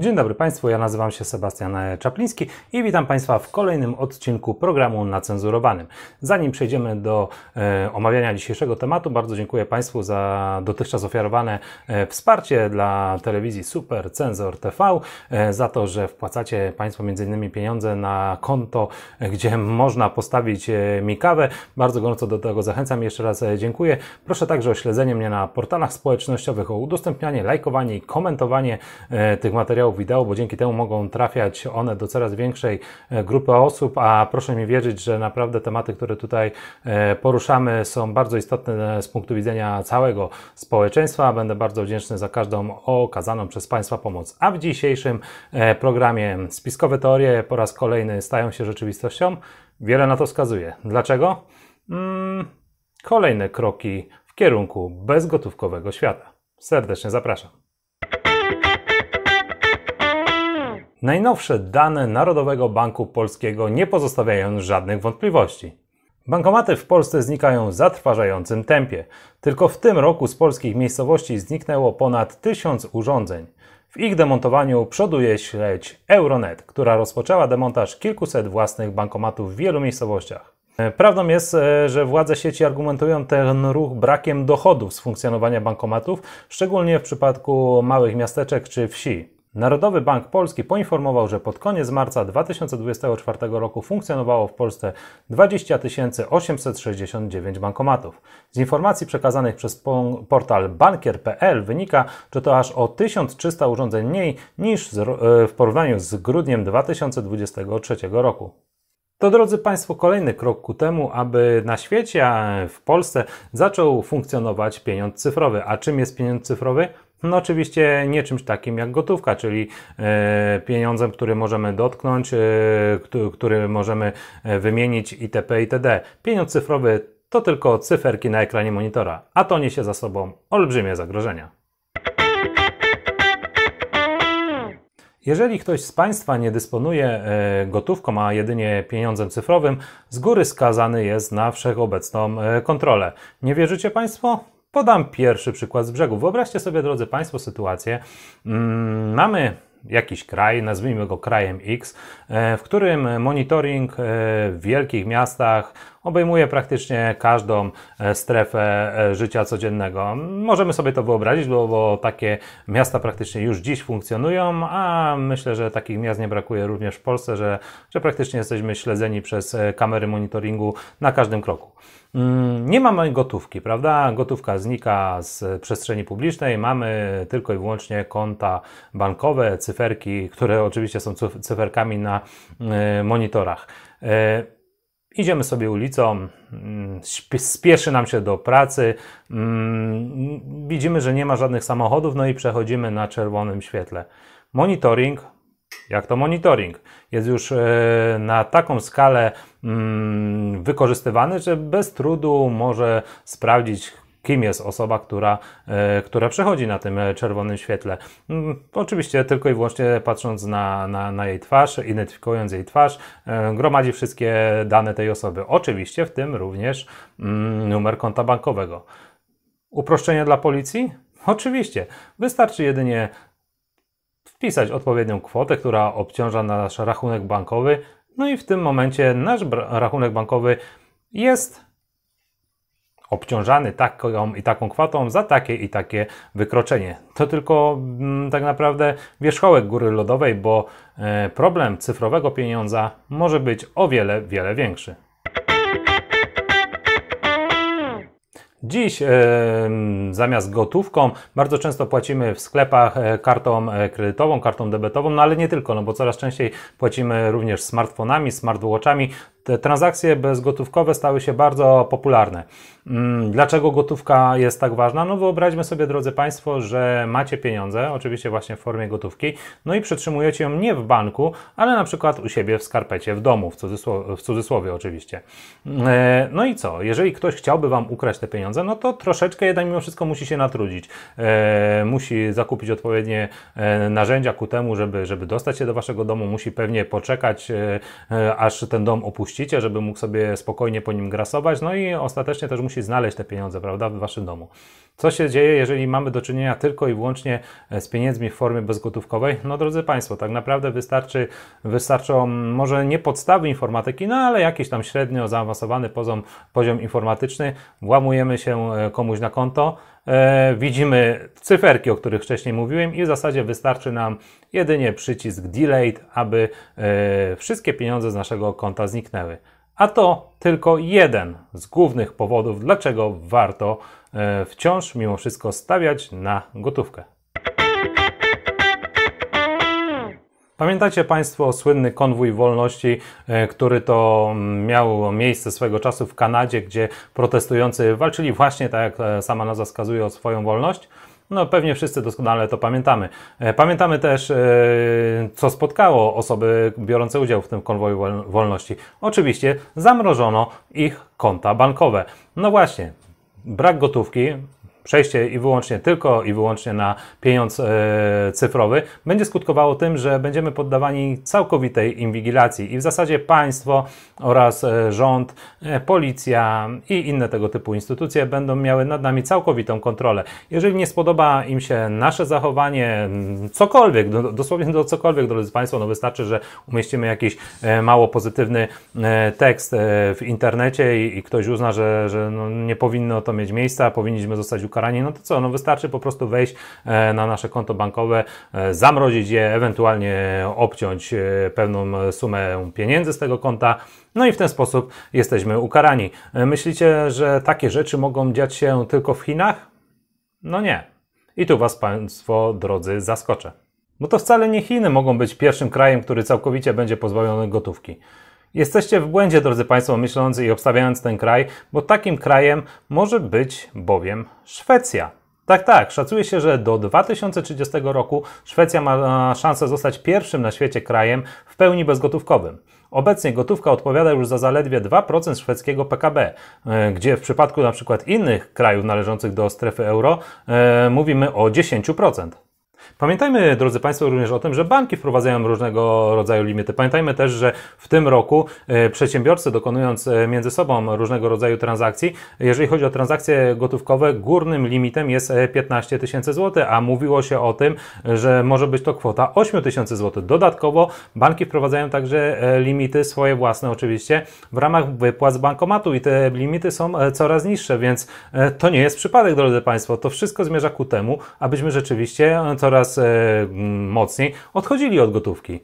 Dzień dobry Państwu, ja nazywam się Sebastian Czapliński i witam Państwa w kolejnym odcinku programu na cenzurowanym. Zanim przejdziemy do e, omawiania dzisiejszego tematu, bardzo dziękuję Państwu za dotychczas ofiarowane e, wsparcie dla telewizji Super Cenzor TV, e, za to, że wpłacacie Państwo m.in. pieniądze na konto, e, gdzie można postawić e, mi kawę. Bardzo gorąco do tego zachęcam jeszcze raz e, dziękuję. Proszę także o śledzenie mnie na portalach społecznościowych, o udostępnianie, lajkowanie i komentowanie tych materiałów materiałów wideo, bo dzięki temu mogą trafiać one do coraz większej e, grupy osób, a proszę mi wierzyć, że naprawdę tematy, które tutaj e, poruszamy są bardzo istotne z punktu widzenia całego społeczeństwa. Będę bardzo wdzięczny za każdą okazaną przez Państwa pomoc. A w dzisiejszym e, programie spiskowe teorie po raz kolejny stają się rzeczywistością. Wiele na to wskazuje. Dlaczego? Mm, kolejne kroki w kierunku bezgotówkowego świata. Serdecznie zapraszam. Najnowsze dane Narodowego Banku Polskiego nie pozostawiają żadnych wątpliwości. Bankomaty w Polsce znikają w zatrważającym tempie. Tylko w tym roku z polskich miejscowości zniknęło ponad tysiąc urządzeń. W ich demontowaniu przoduje śledź Euronet, która rozpoczęła demontaż kilkuset własnych bankomatów w wielu miejscowościach. Prawdą jest, e, że władze sieci argumentują ten ruch brakiem dochodów z funkcjonowania bankomatów, szczególnie w przypadku małych miasteczek czy wsi. Narodowy Bank Polski poinformował, że pod koniec marca 2024 roku funkcjonowało w Polsce 20 869 bankomatów. Z informacji przekazanych przez portal bankier.pl wynika, że to aż o 1300 urządzeń mniej niż e, w porównaniu z grudniem 2023 roku. To drodzy Państwo, kolejny krok ku temu, aby na świecie, a w Polsce zaczął funkcjonować pieniądz cyfrowy. A czym jest pieniądz cyfrowy? No oczywiście nie czymś takim jak gotówka, czyli e, pieniądzem, który możemy dotknąć, e, który możemy e, wymienić itp. itd. Pieniądz cyfrowy to tylko cyferki na ekranie monitora, a to niesie za sobą olbrzymie zagrożenia. Jeżeli ktoś z Państwa nie dysponuje gotówką, a jedynie pieniądzem cyfrowym, z góry skazany jest na wszechobecną kontrolę. Nie wierzycie Państwo? Podam pierwszy przykład z brzegu. Wyobraźcie sobie, drodzy Państwo, sytuację. Mm, mamy jakiś kraj, nazwijmy go krajem X, e, w którym monitoring e, w wielkich miastach obejmuje praktycznie każdą e, strefę e, życia codziennego. Możemy sobie to wyobrazić, bo, bo takie miasta praktycznie już dziś funkcjonują, a myślę, że takich miast nie brakuje również w Polsce, że, że praktycznie jesteśmy śledzeni przez e, kamery monitoringu na każdym kroku. Mm, nie mamy gotówki, prawda? Gotówka znika z przestrzeni publicznej. Mamy tylko i wyłącznie konta bankowe, cyferki, które oczywiście są cyferkami na monitorach idziemy sobie ulicą, mm, spieszy nam się do pracy, mm, widzimy, że nie ma żadnych samochodów, no i przechodzimy na czerwonym świetle. Monitoring, jak to monitoring, jest już e, na taką skalę mm, wykorzystywany, że bez trudu może sprawdzić kim jest osoba, która, e, która przechodzi na tym czerwonym świetle. Mm, oczywiście tylko i wyłącznie patrząc na, na, na jej twarz, identyfikując jej twarz, e, gromadzi wszystkie dane tej osoby. Oczywiście w tym również mm, numer konta bankowego. Uproszczenie dla policji? Oczywiście. Wystarczy jedynie wpisać odpowiednią kwotę, która obciąża nasz rachunek bankowy. No i w tym momencie nasz rachunek bankowy jest obciążany taką i taką kwotą za takie i takie wykroczenie. To tylko m, mm, tak naprawdę wierzchołek góry lodowej, bo e, problem cyfrowego pieniądza może być o wiele, wiele większy. Dziś zamiast gotówką bardzo często płacimy w sklepach e, kartą e, kredytową, kartą debetową, no ale nie tylko, no bo coraz częściej płacimy również smartfonami, smartwatchami. Te transakcje bezgotówkowe stały się bardzo popularne. Mm, dlaczego gotówka jest tak ważna? No wyobraźmy sobie, drodzy Państwo, że macie pieniądze, oczywiście właśnie w formie gotówki, no i przetrzymujecie ją nie w banku, ale na przykład u siebie w skarpecie, w domu, w cudzysłowie, w cudzysłowie oczywiście. E, no i co? Jeżeli ktoś chciałby Wam ukraść te pieniądze, no to troszeczkę jednak mimo wszystko musi się natrudzić. E, musi zakupić odpowiednie e, narzędzia ku temu, żeby, żeby dostać się do Waszego domu, musi pewnie poczekać, aż ten dom opuści puścicie, żeby mógł sobie spokojnie po nim grasować, no i ostatecznie też musi znaleźć te pieniądze, prawda, w waszym domu. Co się dzieje, jeżeli mamy do czynienia tylko i wyłącznie e, z pieniędzmi w formie bezgotówkowej? No drodzy Państwo, tak naprawdę wystarczy, wystarczą może nie podstawy informatyki, no ale jakiś tam średnio zaawansowany poziom, poziom informatyczny, włamujemy się e, komuś na konto, E, widzimy cyferki, o których wcześniej mówiłem i w zasadzie wystarczy nam jedynie przycisk Delete, aby e, wszystkie pieniądze z naszego konta zniknęły. A to tylko jeden z głównych powodów, dlaczego warto e, wciąż mimo wszystko stawiać na gotówkę. Pamiętacie Państwo słynny konwój wolności, e, który to mm, miał miejsce swego czasu w Kanadzie, gdzie protestujący walczyli właśnie, tak jak e, sama nazwa wskazuje, o swoją wolność? No, pewnie wszyscy doskonale to pamiętamy. E, pamiętamy też, co spotkało osoby biorące udział w tym konwoju wolności. Oczywiście zamrożono ich konta bankowe. No właśnie, brak gotówki, przejście i wyłącznie tylko i wyłącznie na pieniądz e, cyfrowy będzie skutkowało tym, że będziemy poddawani całkowitej inwigilacji i w zasadzie państwo oraz e, rząd, e, policja i inne tego typu instytucje będą miały nad nami całkowitą kontrolę. Jeżeli nie spodoba im się nasze zachowanie, mm, cokolwiek, do, dosłownie do cokolwiek, drodzy Państwo, no wystarczy, że umieścimy jakiś mało pozytywny tekst w internecie i, i ktoś uzna, że, że no nie powinno to mieć miejsca, powinniśmy zostać ukarani ukaranie, no to co, no wystarczy po prostu wejść e, na nasze konto bankowe, e, zamrozić je, ewentualnie obciąć e, pewną sumę pieniędzy z tego konta, no i w ten sposób jesteśmy ukarani. Myślicie, że takie rzeczy mogą dziać się tylko w Chinach? No nie. I tu Was Państwo, drodzy, zaskoczę. Bo to wcale nie Chiny mogą być pierwszym krajem, który całkowicie będzie pozbawiony gotówki. Jesteście w błędzie, drodzy Państwo, myśląc i obstawiając ten kraj, bo takim krajem może być bowiem Szwecja. Tak, tak. Szacuje się, że do 2030 roku Szwecja ma e, szansę zostać pierwszym na świecie krajem w pełni bezgotówkowym. Obecnie gotówka odpowiada już za zaledwie 2% szwedzkiego PKB, e, gdzie w przypadku np. innych krajów należących do strefy euro e, mówimy o 10%. Pamiętajmy, drodzy Państwo, również o tym, że banki wprowadzają różnego rodzaju limity. Pamiętajmy też, że w tym roku e, przedsiębiorcy dokonując e, między sobą różnego rodzaju transakcji, jeżeli chodzi o transakcje gotówkowe, górnym limitem jest 15 e, tysięcy złotych, a mówiło się o tym, że może być to kwota 8 tysięcy złotych. Dodatkowo banki wprowadzają także limity swoje własne oczywiście w ramach wypłat z bankomatu i te limity są coraz niższe, więc to nie jest przypadek, drodzy Państwo. To wszystko zmierza ku temu, abyśmy rzeczywiście coraz coraz e, mm, mocniej odchodzili od gotówki.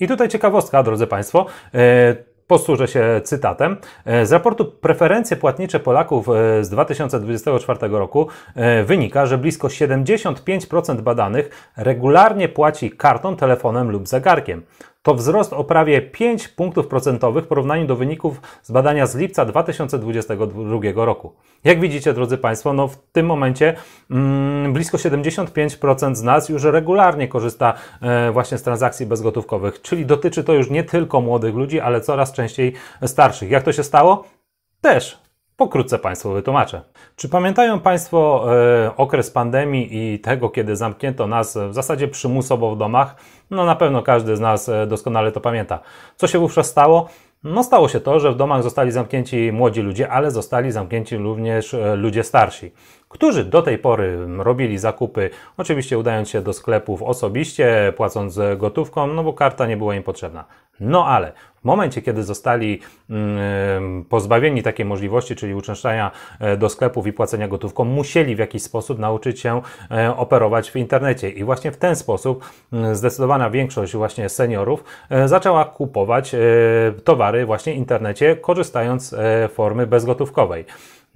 I tutaj ciekawostka, drodzy Państwo. E, posłużę się cytatem. E, z raportu Preferencje płatnicze Polaków e, z 2024 roku e, wynika, że blisko 75% badanych regularnie płaci kartą, telefonem lub zegarkiem. To wzrost o prawie 5 punktów procentowych w porównaniu do wyników z badania z lipca 2022 roku. Jak widzicie, drodzy Państwo, no w tym momencie mm, blisko 75% z nas już regularnie korzysta e, właśnie z transakcji bezgotówkowych, czyli dotyczy to już nie tylko młodych ludzi, ale coraz częściej starszych. Jak to się stało? Też Pokrótce Państwu wytłumaczę. Czy pamiętają Państwo e, okres pandemii i tego, kiedy zamknięto nas w zasadzie przymusowo w domach? No na pewno każdy z nas e, doskonale to pamięta. Co się wówczas stało? No stało się to, że w domach zostali zamknięci młodzi ludzie, ale zostali zamknięci również e, ludzie starsi którzy do tej pory robili zakupy, oczywiście udając się do sklepów osobiście, płacąc gotówką, no bo karta nie była im potrzebna. No ale w momencie, kiedy zostali yy, pozbawieni takiej możliwości, czyli uczęszczania e, do sklepów i płacenia gotówką, musieli w jakiś sposób nauczyć się yy, operować w internecie. I właśnie w ten sposób yy, zdecydowana większość właśnie seniorów e, zaczęła kupować towary właśnie w internecie, korzystając z formy bezgotówkowej.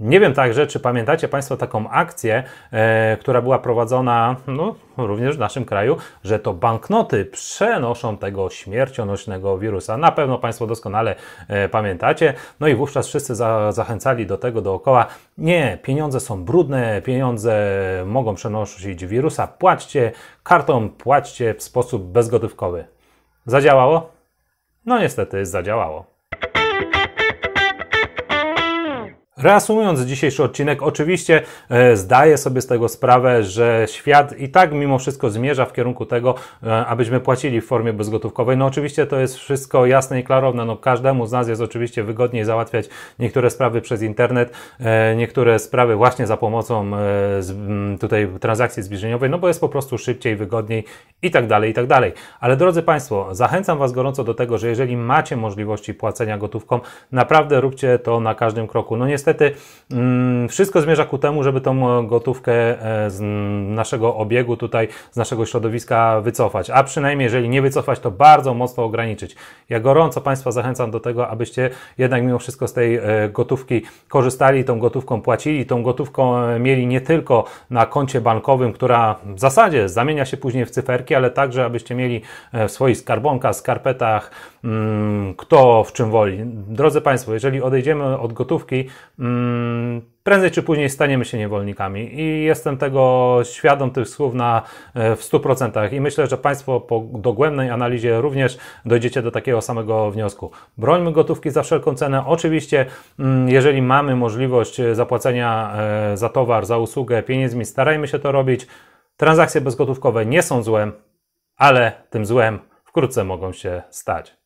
Nie wiem także, czy pamiętacie Państwo taką akcję, e, która była prowadzona no, również w naszym kraju, że to banknoty przenoszą tego śmiercionośnego wirusa. Na pewno Państwo doskonale e, pamiętacie. No i wówczas wszyscy za, zachęcali do tego dookoła. Nie, pieniądze są brudne, pieniądze mogą przenosić wirusa. Płaćcie kartą, płaćcie w sposób bezgotówkowy. Zadziałało? No niestety zadziałało. Reasumując dzisiejszy odcinek, oczywiście e, zdaję sobie z tego sprawę, że świat i tak mimo wszystko zmierza w kierunku tego, e, abyśmy płacili w formie bezgotówkowej. No oczywiście to jest wszystko jasne i klarowne. No każdemu z nas jest oczywiście wygodniej załatwiać niektóre sprawy przez internet, e, niektóre sprawy właśnie za pomocą tutaj transakcji zbliżeniowej, no bo jest po prostu szybciej, wygodniej i tak dalej, i tak dalej. Ale drodzy Państwo, zachęcam Was gorąco do tego, że jeżeli macie możliwości płacenia gotówką, naprawdę róbcie to na każdym kroku. No niestety mm, wszystko zmierza ku temu, żeby tą gotówkę e, z naszego obiegu tutaj, z naszego środowiska wycofać, a przynajmniej jeżeli nie wycofać, to bardzo mocno ograniczyć. Ja gorąco Państwa zachęcam do tego, abyście jednak mimo wszystko z tej e, gotówki korzystali, tą gotówką płacili, tą gotówką e, mieli nie tylko na koncie bankowym, która w zasadzie zamienia się później w cyferki, ale także abyście mieli e, w swoich skarbonkach, skarpetach, mm, kto w czym woli. Drodzy Państwo, jeżeli odejdziemy od gotówki, mm, prędzej czy później staniemy się niewolnikami. I jestem tego świadom tych słów na, e, w 100%. I myślę, że Państwo po dogłębnej analizie również dojdziecie do takiego samego wniosku. Brońmy gotówki za wszelką cenę. Oczywiście, mm, jeżeli mamy możliwość e, zapłacenia za towar, za usługę pieniędzmi, starajmy się to robić. Transakcje bezgotówkowe nie są złe ale tym złem wkrótce mogą się stać.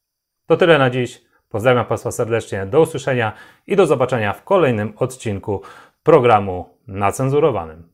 To tyle na dziś. Pozdrawiam Państwa serdecznie, do usłyszenia i do zobaczenia w kolejnym odcinku programu nacenzurowanym.